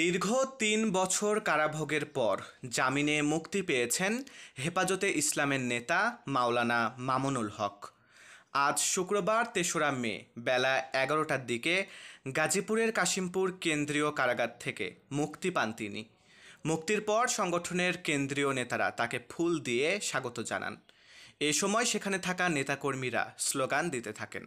দীর্ঘ তিন বছর কারাভোগের পর জামিনে মুক্তি পেয়েছেন হেফাজতে ইসলামের নেতা মাওলানা মামুনুল হক আজ শুক্রবার তেসরা মে বেলা এগারোটার দিকে গাজীপুরের কাশিমপুর কেন্দ্রীয় কারাগার থেকে মুক্তি পান তিনি মুক্তির পর সংগঠনের কেন্দ্রীয় নেতারা তাকে ফুল দিয়ে স্বাগত জানান এ সময় সেখানে থাকা নেতাকর্মীরা স্লোগান দিতে থাকেন